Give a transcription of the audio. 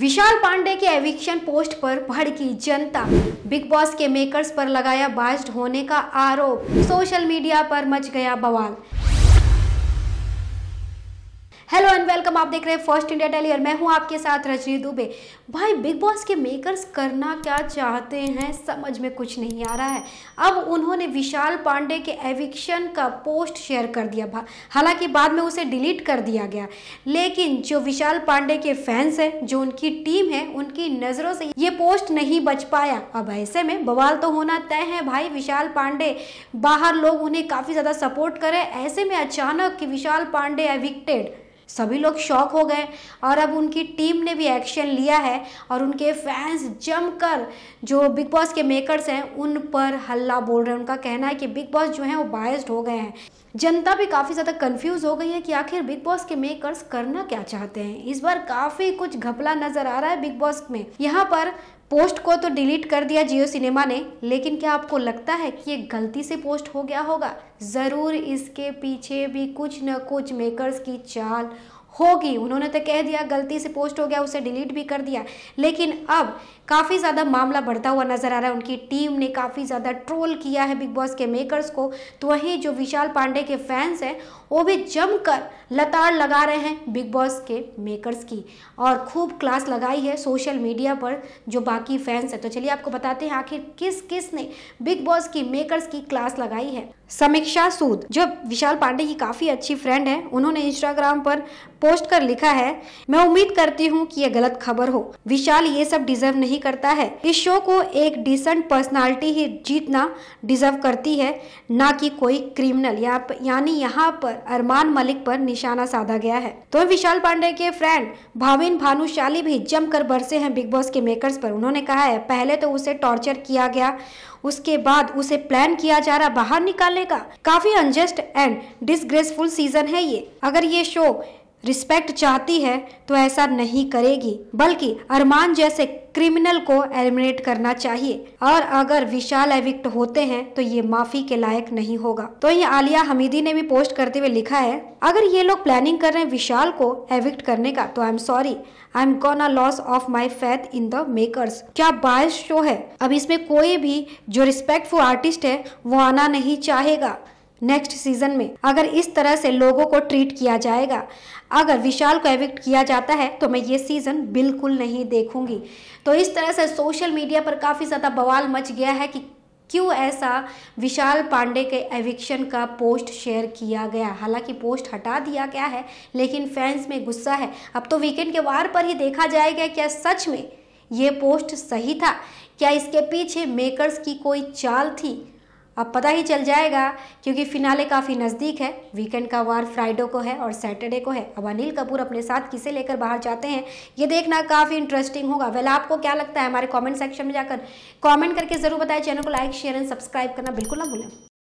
विशाल पांडे के eviction post पर भड़की जनता बिग बॉस के मेकर्स पर लगाया बास्ट होने का आरोप सोशल मीडिया पर मच गया बवाल हेलो एंड वेलकम आप देख रहे हैं फर्स्ट इंडिया टेली और मैं हूं आपके साथ रजनी दुबे भाई बिग बॉस के मेकर्स करना क्या चाहते हैं समझ में कुछ नहीं आ रहा है अब उन्होंने विशाल पांडे के एविक्शन का पोस्ट शेयर कर दिया हालांकि बाद में उसे डिलीट कर दिया गया लेकिन जो विशाल पांडे के फैंस हैं जो उनकी टीम है उनकी नज़रों से ये पोस्ट नहीं बच पाया अब ऐसे में बवाल तो होना तय है भाई विशाल पांडे बाहर लोग उन्हें काफ़ी ज़्यादा सपोर्ट करें ऐसे में अचानक कि विशाल पांडे एविक्टेड सभी लोग शॉक हो गए और अब उनकी टीम ने भी एक्शन लिया है और उनके फैंस जमकर जो बिग बॉस के मेकर्स हैं उन पर हल्ला बोल रहे हैं उनका कहना है कि बिग बॉस जो हैं वो बायस्ड हो गए हैं जनता भी काफ़ी ज़्यादा कंफ्यूज हो गई है कि आखिर बिग बॉस के मेकर्स करना क्या चाहते हैं इस बार काफ़ी कुछ घपला नजर आ रहा है बिग बॉस में यहाँ पर पोस्ट को तो डिलीट कर दिया जियो सिनेमा ने लेकिन क्या आपको लगता है कि ये गलती से पोस्ट हो गया होगा ज़रूर इसके पीछे भी कुछ न कुछ मेकर्स की चाल होगी उन्होंने तो कह दिया गलती से पोस्ट हो गया उसे डिलीट भी कर दिया लेकिन अब काफ़ी ज़्यादा मामला बढ़ता हुआ नजर आ रहा है उनकी टीम ने काफ़ी ज़्यादा ट्रोल किया है बिग बॉस के मेकर्स को तो वहीं जो विशाल पांडे के फैंस हैं वो भी जमकर लताड़ लगा रहे हैं बिग बॉस के मेकर्स की और खूब क्लास लगाई है सोशल मीडिया पर जो बाकी फैंस हैं तो चलिए आपको बताते हैं आखिर किस किस ने बिग बॉस की मेकर्स की क्लास लगाई है समीक्षा सूद जो विशाल पांडे की काफ़ी अच्छी फ्रेंड है उन्होंने इंस्टाग्राम पर पोस्ट कर लिखा है मैं उम्मीद करती हूँ कि यह गलत खबर हो विशाल ये सब डिजर्व नहीं करता है इस शो को एक डिसेंट पर्सनालिटी ही जीतना डिजर्व करती है ना कि कोई क्रिमिनल या यानी यहाँ पर अरमान मलिक पर निशाना साधा गया है तो विशाल पांडे के फ्रेंड भाविन भानुशाली भी जमकर बरसे हैं बिग बॉस के मेकर्स पर उन्होंने कहा है पहले तो उसे टॉर्चर किया गया उसके बाद उसे प्लान किया जा रहा बाहर निकालने का काफी अनजस्ट एंड डिसग्रेसफुल सीजन है ये अगर ये शो रिस्पेक्ट चाहती है तो ऐसा नहीं करेगी बल्कि अरमान जैसे क्रिमिनल को एलिमिनेट करना चाहिए और अगर विशाल एविक्ट होते हैं तो ये माफी के लायक नहीं होगा तो ये आलिया हमीदी ने भी पोस्ट करते हुए लिखा है अगर ये लोग प्लानिंग कर रहे हैं विशाल को एविक्ट करने का तो I am sorry I am a loss of my faith in the makers क्या बायस शो है अब इसमें कोई भी जो रिस्पेक्टफुल आर्टिस्ट है वो आना नहीं चाहेगा नेक्स्ट सीजन में अगर इस तरह से लोगों को ट्रीट किया जाएगा अगर विशाल को एविक्ट किया जाता है तो मैं ये सीज़न बिल्कुल नहीं देखूंगी तो इस तरह से सोशल मीडिया पर काफ़ी ज़्यादा बवाल मच गया है कि क्यों ऐसा विशाल पांडे के एविक्शन का पोस्ट शेयर किया गया हालांकि पोस्ट हटा दिया गया है लेकिन फैंस में गुस्सा है अब तो वीकेंड के वार पर ही देखा जाएगा क्या सच में ये पोस्ट सही था क्या इसके पीछे मेकर्स की कोई चाल थी अब पता ही चल जाएगा क्योंकि फिनाले काफ़ी नज़दीक है वीकेंड का वार फ्राइडे को है और सैटरडे को है अब अनिल कपूर अपने साथ किसे लेकर बाहर जाते हैं ये देखना काफ़ी इंटरेस्टिंग होगा वेल आपको क्या लगता है हमारे कमेंट सेक्शन में जाकर कमेंट करके ज़रूर बताएं चैनल को लाइक शेयर एंड सब्सक्राइब करना बिल्कुल ना भूलें